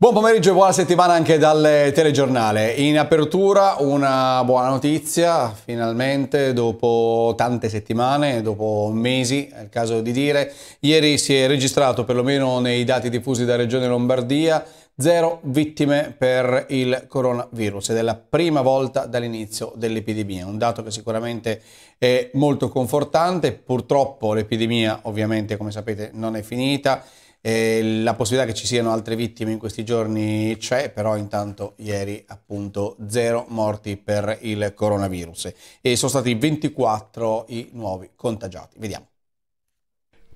Buon pomeriggio e buona settimana anche dal telegiornale. In apertura una buona notizia, finalmente dopo tante settimane, dopo mesi, è il caso di dire, ieri si è registrato perlomeno nei dati diffusi da Regione Lombardia zero vittime per il coronavirus ed è la prima volta dall'inizio dell'epidemia, un dato che sicuramente è molto confortante, purtroppo l'epidemia ovviamente come sapete non è finita eh, la possibilità che ci siano altre vittime in questi giorni c'è, però intanto ieri appunto zero morti per il coronavirus e sono stati 24 i nuovi contagiati. Vediamo.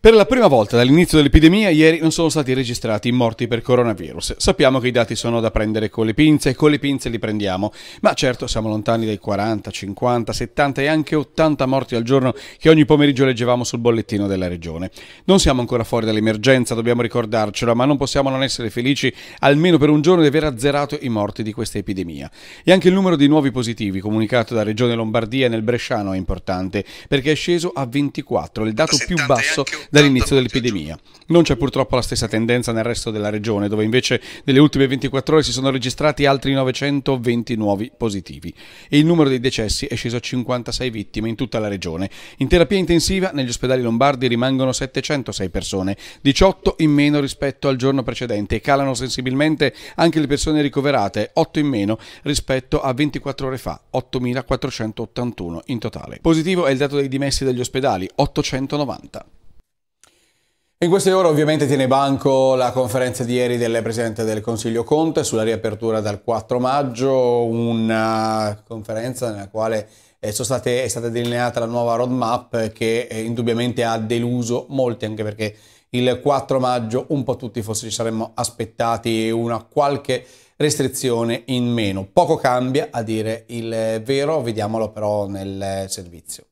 Per la prima volta dall'inizio dell'epidemia ieri non sono stati registrati morti per coronavirus. Sappiamo che i dati sono da prendere con le pinze e con le pinze li prendiamo, ma certo siamo lontani dai 40, 50, 70 e anche 80 morti al giorno che ogni pomeriggio leggevamo sul bollettino della regione. Non siamo ancora fuori dall'emergenza, dobbiamo ricordarcelo, ma non possiamo non essere felici almeno per un giorno di aver azzerato i morti di questa epidemia. E anche il numero di nuovi positivi comunicato da Regione Lombardia e nel Bresciano è importante, perché è sceso a 24, il dato più basso dall'inizio dell'epidemia. Non c'è purtroppo la stessa tendenza nel resto della regione, dove invece nelle ultime 24 ore si sono registrati altri 920 nuovi positivi e il numero dei decessi è sceso a 56 vittime in tutta la regione. In terapia intensiva negli ospedali lombardi rimangono 706 persone, 18 in meno rispetto al giorno precedente e calano sensibilmente anche le persone ricoverate, 8 in meno rispetto a 24 ore fa, 8.481 in totale. Positivo è il dato dei dimessi dagli ospedali, 890. In queste ore ovviamente tiene banco la conferenza di ieri del Presidente del Consiglio Conte sulla riapertura dal 4 maggio, una conferenza nella quale eh, state, è stata delineata la nuova roadmap che eh, indubbiamente ha deluso molti anche perché il 4 maggio un po' tutti forse ci saremmo aspettati una qualche restrizione in meno. Poco cambia a dire il vero, vediamolo però nel eh, servizio.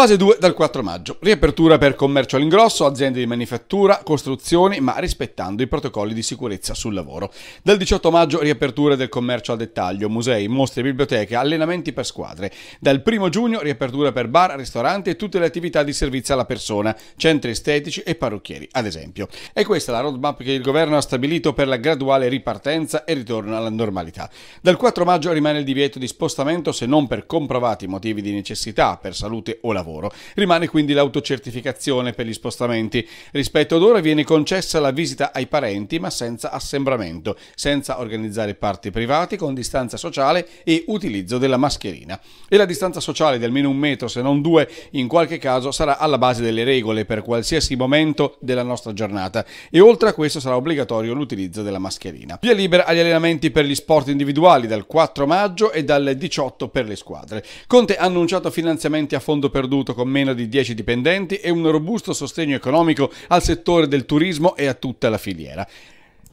Fase 2 dal 4 maggio. Riapertura per commercio all'ingrosso, aziende di manifattura, costruzioni, ma rispettando i protocolli di sicurezza sul lavoro. Dal 18 maggio riapertura del commercio al dettaglio, musei, mostre, biblioteche, allenamenti per squadre. Dal 1 giugno riapertura per bar, ristoranti e tutte le attività di servizio alla persona, centri estetici e parrucchieri, ad esempio. E questa è la roadmap che il governo ha stabilito per la graduale ripartenza e ritorno alla normalità. Dal 4 maggio rimane il divieto di spostamento se non per comprovati motivi di necessità, per salute o lavoro lavoro. Rimane quindi l'autocertificazione per gli spostamenti. Rispetto ad ora viene concessa la visita ai parenti ma senza assembramento, senza organizzare parti privati con distanza sociale e utilizzo della mascherina. E la distanza sociale di almeno un metro se non due in qualche caso sarà alla base delle regole per qualsiasi momento della nostra giornata e oltre a questo sarà obbligatorio l'utilizzo della mascherina. Via libera agli allenamenti per gli sport individuali dal 4 maggio e dal 18 per le squadre. Conte ha annunciato finanziamenti a fondo perduto venduto con meno di 10 dipendenti e un robusto sostegno economico al settore del turismo e a tutta la filiera.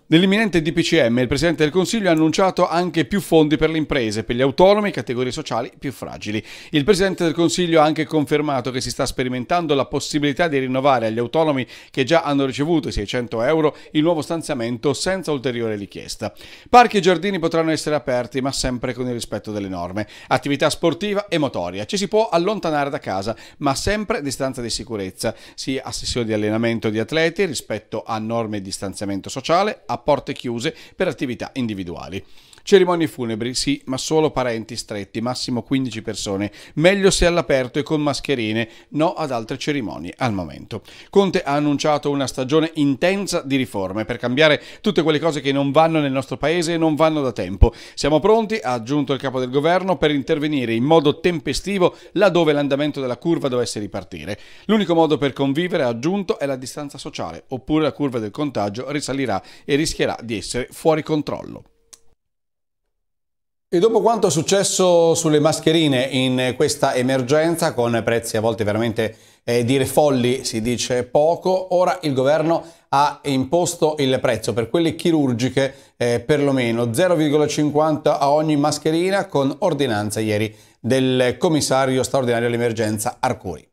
Nell'imminente DPCM il Presidente del Consiglio ha annunciato anche più fondi per le imprese, per gli autonomi e categorie sociali più fragili. Il Presidente del Consiglio ha anche confermato che si sta sperimentando la possibilità di rinnovare agli autonomi che già hanno ricevuto i 600 euro il nuovo stanziamento senza ulteriore richiesta. Parchi e giardini potranno essere aperti ma sempre con il rispetto delle norme. Attività sportiva e motoria. Ci si può allontanare da casa ma sempre a distanza di sicurezza, sia a sessioni di allenamento di atleti rispetto a norme di distanziamento sociale, a a porte chiuse per attività individuali. Cerimonie funebri, sì, ma solo parenti stretti, massimo 15 persone. Meglio se all'aperto e con mascherine, no ad altre cerimonie al momento. Conte ha annunciato una stagione intensa di riforme per cambiare tutte quelle cose che non vanno nel nostro paese e non vanno da tempo. Siamo pronti, ha aggiunto il capo del governo, per intervenire in modo tempestivo laddove l'andamento della curva dovesse ripartire. L'unico modo per convivere, ha aggiunto, è la distanza sociale, oppure la curva del contagio risalirà e rischierà di essere fuori controllo. E dopo quanto è successo sulle mascherine in questa emergenza, con prezzi a volte veramente eh, dire folli si dice poco, ora il governo ha imposto il prezzo per quelle chirurgiche eh, perlomeno 0,50 a ogni mascherina con ordinanza ieri del commissario straordinario all'emergenza Arcuri.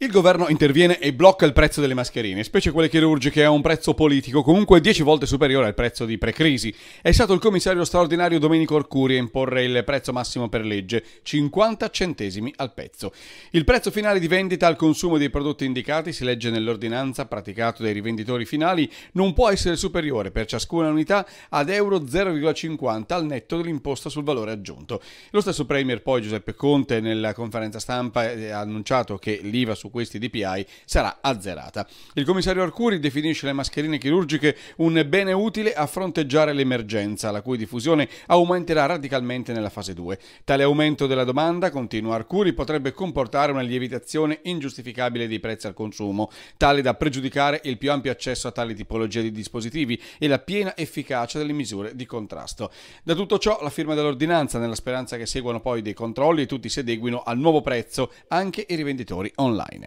Il governo interviene e blocca il prezzo delle mascherine, specie quelle chirurgiche, a un prezzo politico comunque 10 volte superiore al prezzo di pre-crisi. È stato il commissario straordinario Domenico Orcuri a imporre il prezzo massimo per legge, 50 centesimi al pezzo. Il prezzo finale di vendita al consumo dei prodotti indicati, si legge nell'ordinanza praticato dai rivenditori finali, non può essere superiore per ciascuna unità ad euro 0,50 al netto dell'imposta sul valore aggiunto. Lo stesso Premier poi Giuseppe Conte nella conferenza stampa eh, ha annunciato che l'IVA su questi DPI sarà azzerata. Il commissario Arcuri definisce le mascherine chirurgiche un bene utile a fronteggiare l'emergenza, la cui diffusione aumenterà radicalmente nella fase 2. Tale aumento della domanda, continua Arcuri, potrebbe comportare una lievitazione ingiustificabile dei prezzi al consumo, tale da pregiudicare il più ampio accesso a tali tipologie di dispositivi e la piena efficacia delle misure di contrasto. Da tutto ciò la firma dell'ordinanza, nella speranza che seguano poi dei controlli e tutti si adeguino al nuovo prezzo, anche i rivenditori online.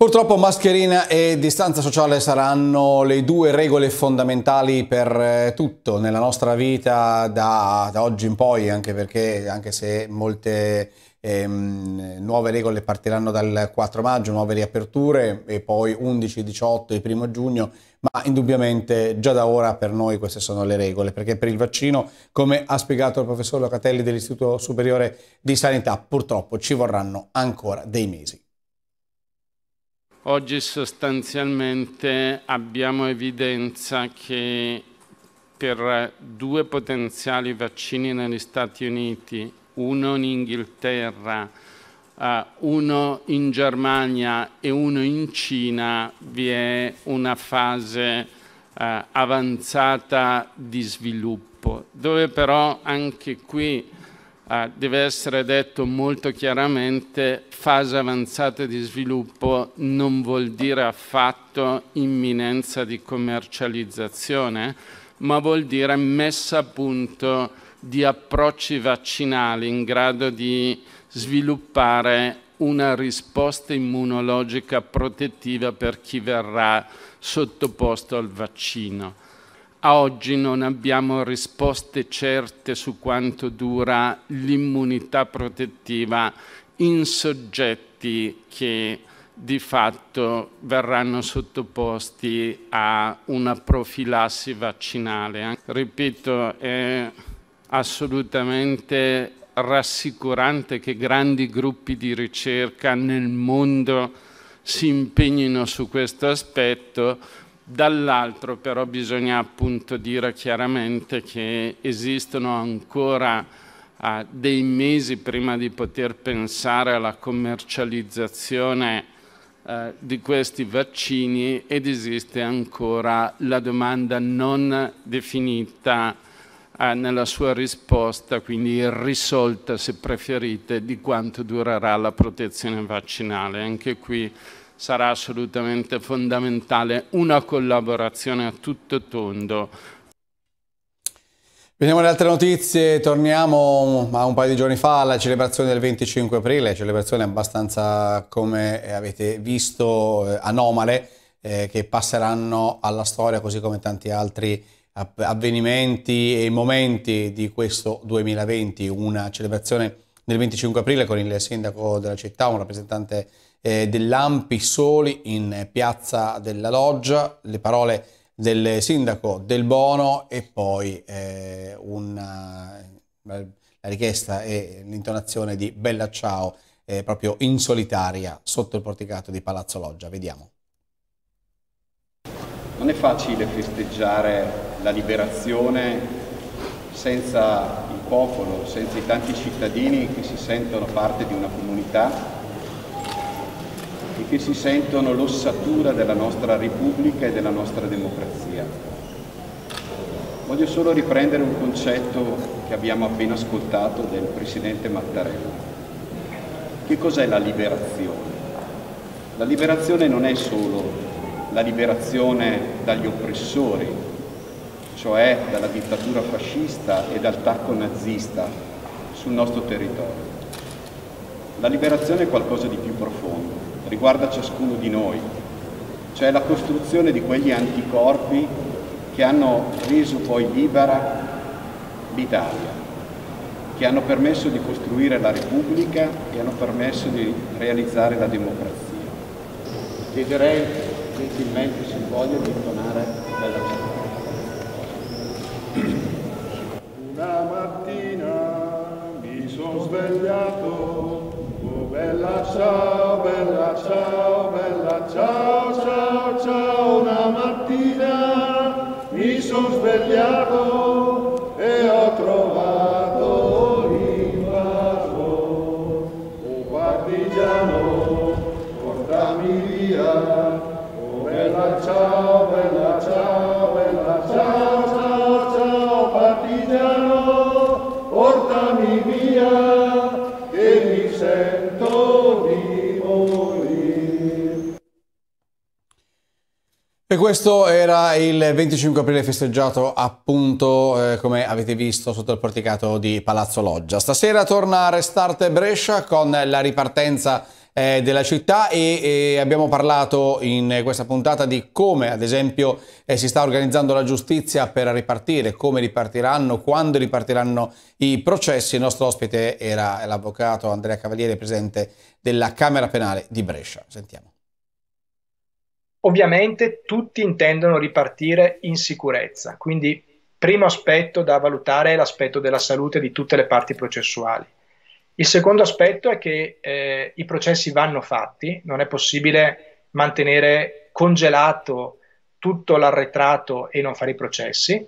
Purtroppo mascherina e distanza sociale saranno le due regole fondamentali per eh, tutto nella nostra vita da, da oggi in poi, anche perché anche se molte ehm, nuove regole partiranno dal 4 maggio, nuove riaperture e poi 11, 18 e 1 giugno, ma indubbiamente già da ora per noi queste sono le regole, perché per il vaccino, come ha spiegato il professor Locatelli dell'Istituto Superiore di Sanità, purtroppo ci vorranno ancora dei mesi. Oggi sostanzialmente abbiamo evidenza che per due potenziali vaccini negli Stati Uniti, uno in Inghilterra, eh, uno in Germania e uno in Cina, vi è una fase eh, avanzata di sviluppo, dove però anche qui eh, deve essere detto molto chiaramente, fase avanzata di sviluppo non vuol dire affatto imminenza di commercializzazione, ma vuol dire messa a punto di approcci vaccinali in grado di sviluppare una risposta immunologica protettiva per chi verrà sottoposto al vaccino. A oggi non abbiamo risposte certe su quanto dura l'immunità protettiva in soggetti che di fatto verranno sottoposti a una profilassi vaccinale. Ripeto, è assolutamente rassicurante che grandi gruppi di ricerca nel mondo si impegnino su questo aspetto Dall'altro però bisogna appunto dire chiaramente che esistono ancora eh, dei mesi prima di poter pensare alla commercializzazione eh, di questi vaccini ed esiste ancora la domanda non definita eh, nella sua risposta, quindi irrisolta se preferite, di quanto durerà la protezione vaccinale. Anche qui sarà assolutamente fondamentale una collaborazione a tutto tondo. Vediamo le altre notizie, torniamo a un paio di giorni fa alla celebrazione del 25 aprile, celebrazione abbastanza, come avete visto, eh, anomale, eh, che passeranno alla storia così come tanti altri avvenimenti e momenti di questo 2020, una celebrazione del 25 aprile con il sindaco della città, un rappresentante eh, dell'AMPI Soli in piazza della Loggia, le parole del sindaco Del Bono e poi eh, una, eh, la richiesta e l'intonazione di Bella Ciao eh, proprio in solitaria sotto il porticato di Palazzo Loggia. Vediamo. Non è facile festeggiare la liberazione senza popolo, senza i tanti cittadini che si sentono parte di una comunità e che si sentono l'ossatura della nostra Repubblica e della nostra democrazia. Voglio solo riprendere un concetto che abbiamo appena ascoltato del Presidente Mattarella. Che cos'è la liberazione? La liberazione non è solo la liberazione dagli oppressori, cioè dalla dittatura fascista e dal tacco nazista sul nostro territorio. La liberazione è qualcosa di più profondo, riguarda ciascuno di noi, cioè la costruzione di quegli anticorpi che hanno reso poi libera l'Italia, che hanno permesso di costruire la Repubblica e hanno permesso di realizzare la democrazia. Chiederei gentilmente se voglio di intonare la bella ciao, bella ciao, bella ciao, ciao, ciao. Una mattina mi sono svegliato e ho trovato l'invaso. Un partigiano, portami via. Oh, bella ciao, bella ciao, bella ciao, ciao, ciao, partigiano, portami via. Che mi sento E questo era il 25 aprile festeggiato appunto eh, come avete visto sotto il porticato di Palazzo Loggia. Stasera torna a Restart Brescia con la ripartenza eh, della città e, e, abbiamo parlato in questa puntata di come ad esempio eh, si sta organizzando la giustizia per ripartire, come ripartiranno, quando ripartiranno i processi. Il nostro ospite era l'avvocato Andrea Cavaliere, presidente della Camera Penale di Brescia. Sentiamo. Ovviamente tutti intendono ripartire in sicurezza, quindi primo aspetto da valutare è l'aspetto della salute di tutte le parti processuali. Il secondo aspetto è che eh, i processi vanno fatti, non è possibile mantenere congelato tutto l'arretrato e non fare i processi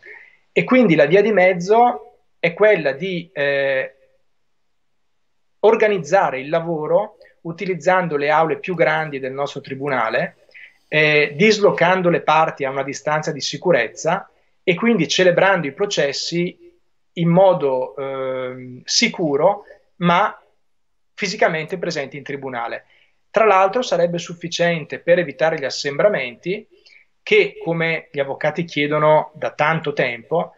e quindi la via di mezzo è quella di eh, organizzare il lavoro utilizzando le aule più grandi del nostro tribunale eh, dislocando le parti a una distanza di sicurezza e quindi celebrando i processi in modo eh, sicuro ma fisicamente presenti in tribunale. Tra l'altro sarebbe sufficiente per evitare gli assembramenti che, come gli avvocati chiedono da tanto tempo,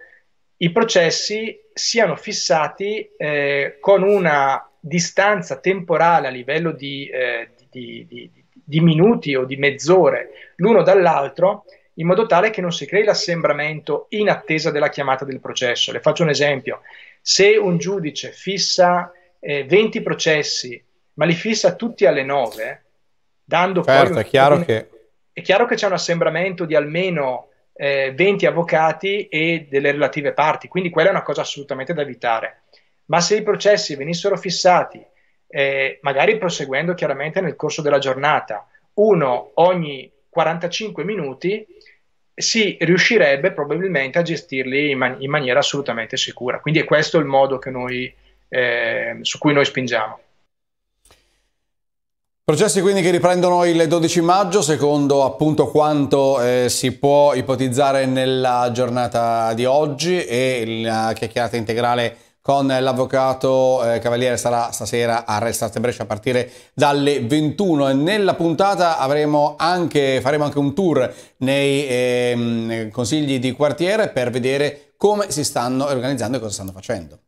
i processi siano fissati eh, con una distanza temporale a livello di, eh, di, di, di minuti o di mezz'ore l'uno dall'altro in modo tale che non si crei l'assembramento in attesa della chiamata del processo. Le faccio un esempio. Se un giudice fissa eh, 20 processi, ma li fissa tutti alle 9, dando certo, poi... Un... È chiaro, che... è chiaro che c'è un assembramento di almeno eh, 20 avvocati e delle relative parti, quindi quella è una cosa assolutamente da evitare. Ma se i processi venissero fissati eh, magari proseguendo chiaramente nel corso della giornata, uno ogni 45 minuti, si riuscirebbe probabilmente a gestirli in, man- in maniera assolutamente sicura. Quindi è questo il modo noi, eh, su cui noi spingiamo. Processi quindi che riprendono il 12 maggio, secondo appunto quanto eh, si può ipotizzare nella giornata di oggi e la chiacchierata integrale con l'avvocato eh, Cavaliere sarà stasera a Restate Brescia a partire dalle 21 e nella puntata anche, faremo anche un tour nei eh, consigli di quartiere per vedere come si stanno organizzando e cosa stanno facendo.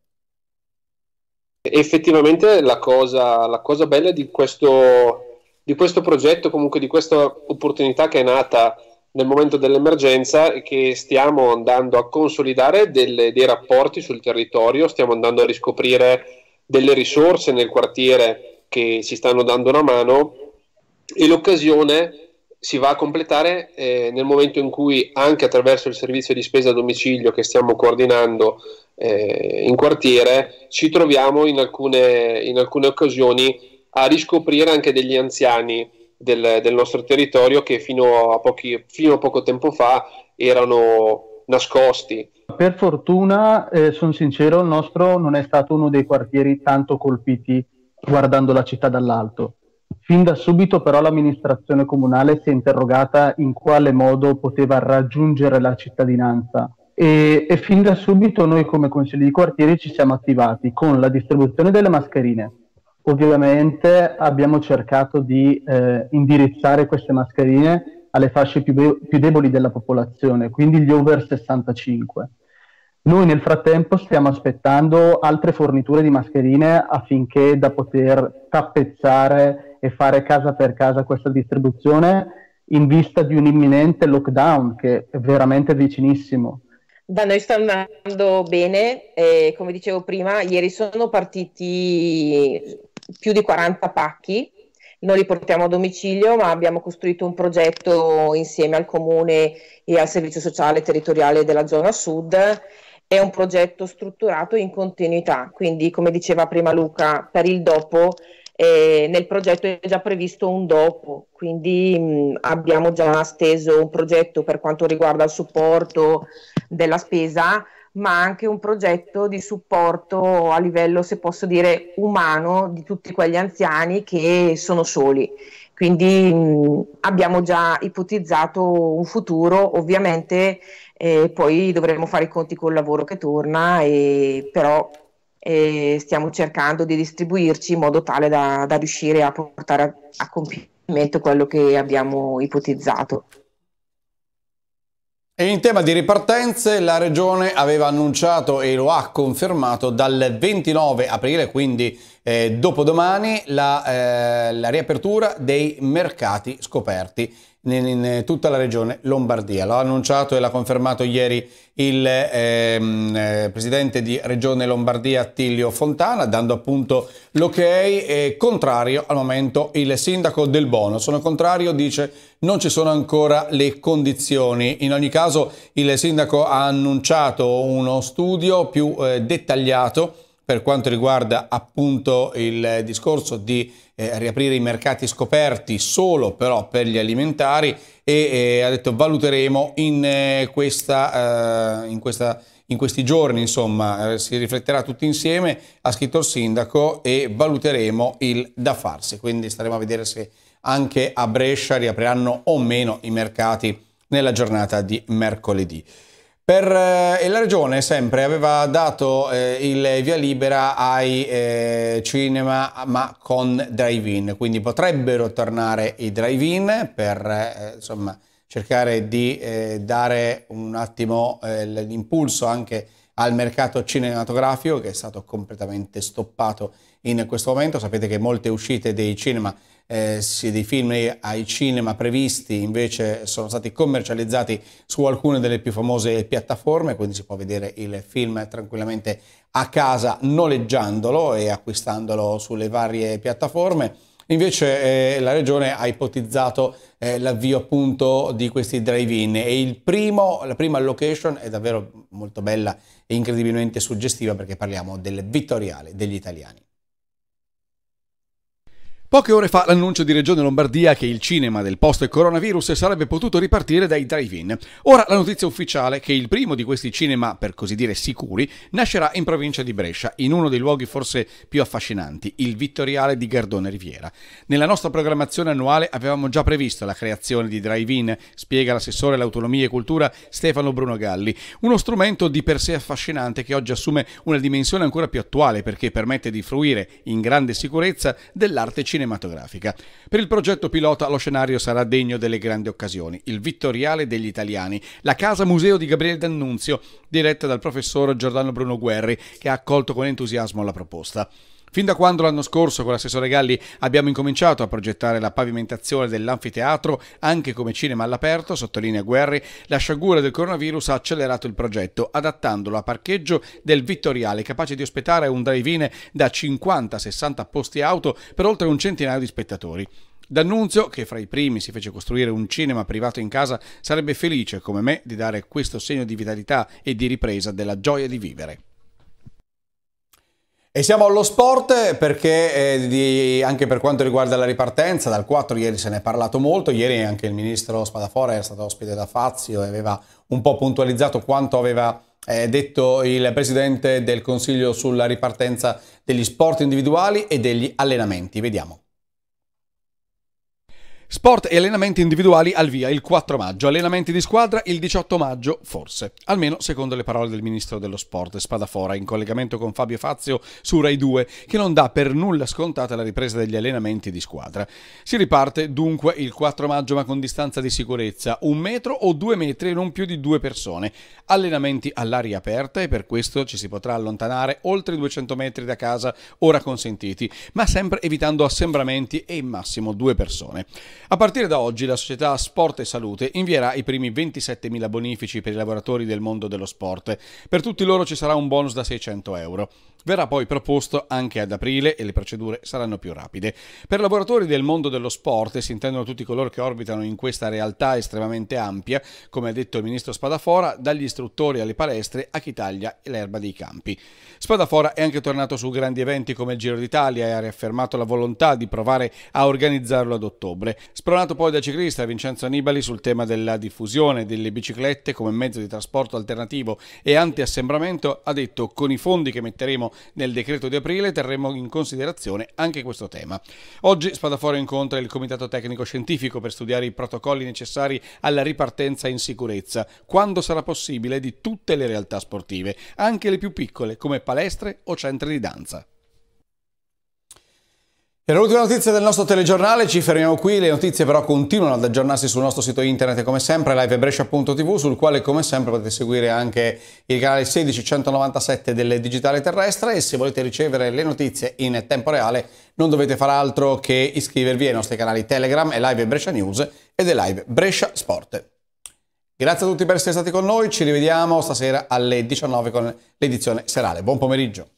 Effettivamente la cosa, la cosa bella di questo, di questo progetto, comunque di questa opportunità che è nata nel momento dell'emergenza che stiamo andando a consolidare delle, dei rapporti sul territorio, stiamo andando a riscoprire delle risorse nel quartiere che ci stanno dando una mano e l'occasione si va a completare eh, nel momento in cui anche attraverso il servizio di spesa a domicilio che stiamo coordinando eh, in quartiere ci troviamo in alcune, in alcune occasioni a riscoprire anche degli anziani del, del nostro territorio che fino a, pochi, fino a poco tempo fa erano nascosti. Per fortuna, eh, sono sincero, il nostro non è stato uno dei quartieri tanto colpiti guardando la città dall'alto. Fin da subito però l'amministrazione comunale si è interrogata in quale modo poteva raggiungere la cittadinanza e, e, fin da subito noi come consigli di quartiere ci siamo attivati con la distribuzione delle mascherine, Ovviamente abbiamo cercato di eh, indirizzare queste mascherine alle fasce più, be- più deboli della popolazione, quindi gli over 65. Noi nel frattempo stiamo aspettando altre forniture di mascherine affinché da poter tappezzare e fare casa per casa questa distribuzione in vista di un imminente lockdown che è veramente vicinissimo. Da noi sta andando bene, eh, come dicevo prima, ieri sono partiti più di 40 pacchi, non li portiamo a domicilio, ma abbiamo costruito un progetto insieme al comune e al servizio sociale territoriale della zona sud. È un progetto strutturato in continuità, quindi come diceva prima Luca, per il dopo eh, nel progetto è già previsto un dopo, quindi mh, mm, abbiamo già steso un progetto per quanto riguarda il supporto della spesa ma anche un progetto di supporto a livello, se posso dire, umano di tutti quegli anziani che sono soli. Quindi mh, mm, abbiamo già ipotizzato un futuro, ovviamente eh, poi dovremo fare i conti col lavoro che torna, e, però eh, stiamo cercando di distribuirci in modo tale da, da riuscire a portare a, a compimento quello che abbiamo ipotizzato. E in tema di ripartenze la regione aveva annunciato e lo ha confermato dal 29 aprile, quindi eh, dopodomani, la, eh, la riapertura dei mercati scoperti in, in eh, tutta la regione Lombardia. L'ha annunciato e l'ha confermato ieri il ehm, eh, presidente di Regione Lombardia Attilio Fontana, dando appunto l'ok e contrario al momento il sindaco del Bono. Sono contrario, dice, non ci sono ancora le condizioni. In ogni caso il sindaco ha annunciato uno studio più eh, dettagliato per quanto riguarda appunto il discorso di eh, riaprire i mercati scoperti solo però per gli alimentari e eh, ha detto valuteremo in, eh, questa, eh, in, questa, in questi giorni, insomma, eh, si rifletterà tutti insieme, ha scritto il sindaco e valuteremo il da farsi, quindi staremo a vedere se anche a Brescia riapriranno o meno i mercati nella giornata di mercoledì. Per, eh, la regione sempre aveva dato eh, il via libera ai eh, cinema ma con drive-in, quindi potrebbero tornare i drive-in per eh, insomma, cercare di eh, dare un attimo eh, l'impulso anche al mercato cinematografico che è stato completamente stoppato in questo momento. Sapete che molte uscite dei cinema eh, dei film ai cinema previsti invece sono stati commercializzati su alcune delle più famose piattaforme, quindi si può vedere il film tranquillamente a casa noleggiandolo e acquistandolo sulle varie piattaforme. Invece eh, la regione ha ipotizzato eh, l'avvio appunto di questi drive-in e primo, la prima location è davvero molto bella e incredibilmente suggestiva perché parliamo del Vittoriale degli italiani. Poche ore fa l'annuncio di Regione Lombardia che il cinema del post-coronavirus sarebbe potuto ripartire dai drive-in. Ora la notizia ufficiale che il primo di questi cinema, per così dire sicuri, nascerà in provincia di Brescia, in uno dei luoghi forse più affascinanti, il Vittoriale di Gardone Riviera. Nella nostra programmazione annuale avevamo già previsto la creazione di drive-in, spiega l'assessore all'autonomia e cultura Stefano Bruno Galli, uno strumento di per sé affascinante che oggi assume una dimensione ancora più attuale perché permette di fruire in grande sicurezza dell'arte cinematografica cinematografica. Per il progetto pilota lo scenario sarà degno delle grandi occasioni, il Vittoriale degli Italiani, la casa museo di Gabriele D'Annunzio, diretta dal professor Giordano Bruno Guerri, che ha accolto con entusiasmo la proposta. Fin da quando l'anno scorso con l'assessore Galli abbiamo incominciato a progettare la pavimentazione dell'anfiteatro anche come cinema all'aperto, sottolinea Guerri, la sciagura del coronavirus ha accelerato il progetto, adattandolo a parcheggio del Vittoriale, capace di ospitare un drive-in da 50 60 posti auto per oltre un centinaio di spettatori. D'Annunzio, che fra i primi si fece costruire un cinema privato in casa, sarebbe felice, come me, di dare questo segno di vitalità e di ripresa della gioia di vivere. E siamo allo sport perché eh, di, anche per quanto riguarda la ripartenza, dal 4 ieri se ne è parlato molto, ieri anche il ministro Spadafora è stato ospite da Fazio e aveva un po' puntualizzato quanto aveva eh, detto il presidente del Consiglio sulla ripartenza degli sport individuali e degli allenamenti. Vediamo. Sport e allenamenti individuali al via il 4 maggio, allenamenti di squadra il 18 maggio forse, almeno secondo le parole del ministro dello sport Spadafora in collegamento con Fabio Fazio su Rai 2 che non dà per nulla scontata la ripresa degli allenamenti di squadra. Si riparte dunque il 4 maggio ma con distanza di sicurezza, un metro o due metri e non più di due persone, allenamenti all'aria aperta e per questo ci si potrà allontanare oltre i 200 metri da casa ora consentiti, ma sempre evitando assembramenti e in massimo due persone. A partire da oggi la società Sport e Salute invierà i primi 27.000 bonifici per i lavoratori del mondo dello sport. Per tutti loro ci sarà un bonus da 600 euro verrà poi proposto anche ad aprile e le procedure saranno più rapide. Per lavoratori del mondo dello sport, e si intendono tutti coloro che orbitano in questa realtà estremamente ampia, come ha detto il ministro Spadafora, dagli istruttori alle palestre a chi taglia l'erba dei campi. Spadafora è anche tornato su grandi eventi come il Giro d'Italia e ha riaffermato la volontà di provare a organizzarlo ad ottobre. Spronato poi da ciclista Vincenzo Anibali sul tema della diffusione delle biciclette come mezzo di trasporto alternativo e anti-assembramento, ha detto con i fondi che metteremo nel decreto di aprile terremo in considerazione anche questo tema. Oggi Spadaforo incontra il Comitato Tecnico Scientifico per studiare i protocolli necessari alla ripartenza in sicurezza, quando sarà possibile, di tutte le realtà sportive, anche le più piccole, come palestre o centri di danza. Era l'ultima notizia del nostro telegiornale, ci fermiamo qui, le notizie però continuano ad aggiornarsi sul nostro sito internet come sempre livebrescia.tv sul quale come sempre potete seguire anche il canale 16197 del Digitale Terrestre e se volete ricevere le notizie in tempo reale non dovete far altro che iscrivervi ai nostri canali Telegram e Live Brescia News e The Live Brescia Sport. Grazie a tutti per essere stati con noi, ci rivediamo stasera alle 19 con l'edizione serale. Buon pomeriggio.